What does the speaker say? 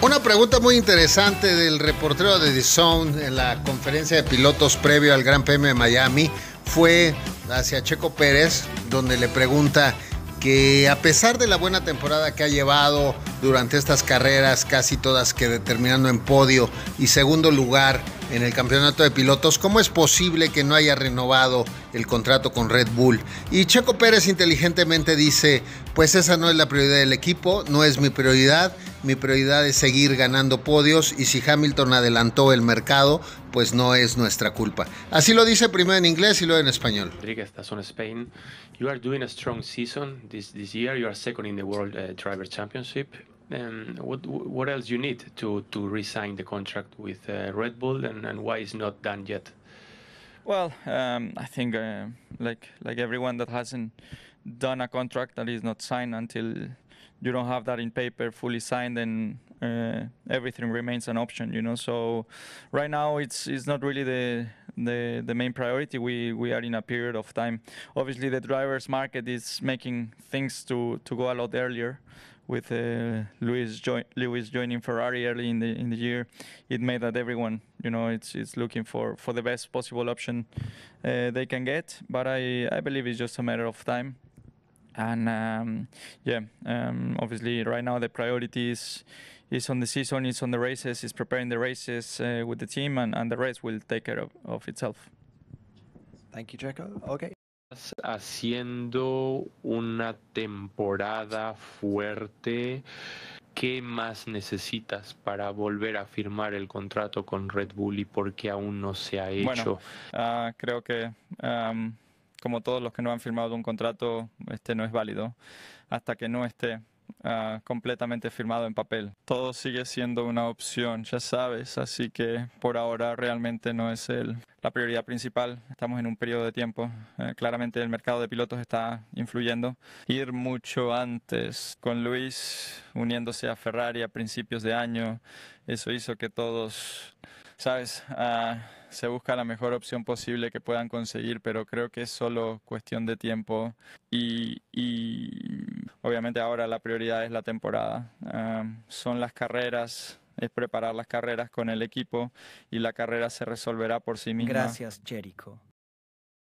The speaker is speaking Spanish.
Una pregunta muy interesante del reportero de The Zone en la conferencia de pilotos previo al Gran Premio de Miami fue hacia Checo Pérez, donde le pregunta que a pesar de la buena temporada que ha llevado durante estas carreras, casi todas que terminando en podio y segundo lugar en el campeonato de pilotos, ¿cómo es posible que no haya renovado el contrato con Red Bull? Y Checo Pérez inteligentemente dice, pues esa no es la prioridad del equipo, no es mi prioridad, mi prioridad es seguir ganando podios y si Hamilton adelantó el mercado, pues no es nuestra culpa. Así lo dice primero en inglés y luego en español. Rodríguez, en Spain. You are doing a strong season this, this year. You are second in the World uh, eh, Driver Championship. Um, what, what else you need to, to resign the contract with uh, Red Bull and, and why is not done yet? Well, um, I think uh, like like everyone that hasn't done a contract that is not signed until you don't have that in paper fully signed then uh, everything remains an option you know so right now it's it's not really the the the main priority we we are in a period of time obviously the drivers market is making things to to go a lot earlier with uh, join, Lewis joining Ferrari early in the in the year, it made that everyone you know it's it's looking for for the best possible option uh, they can get. But I I believe it's just a matter of time. And um, yeah, um, obviously right now the priority is, is on the season, it's on the races, it's preparing the races uh, with the team, and, and the race will take care of, itself. Thank you, Jacob. Okay. Haciendo una temporada fuerte, ¿qué más necesitas para volver a firmar el contrato con Red Bull y por qué aún no se ha hecho? Bueno, uh, ah, creo que um, como todos los que no han firmado un contrato, este no es válido hasta que no esté ah, completamente firmado en papel. Todo sigue siendo una opción, ya sabes, así que por ahora realmente no es el, la prioridad principal. Estamos en un periodo de tiempo. Eh, claramente el mercado de pilotos está influyendo. Ir mucho antes con Luis uniéndose a Ferrari a principios de año, eso hizo que todos, sabes, ah, se busca la mejor opción posible que puedan conseguir, pero creo que es solo cuestión de tiempo y, obviamente ahora la prioridad es la temporada. Ah, son las carreras, es preparar las carreras con el equipo y la carrera se resolverá por sí misma. Gracias, Jericho.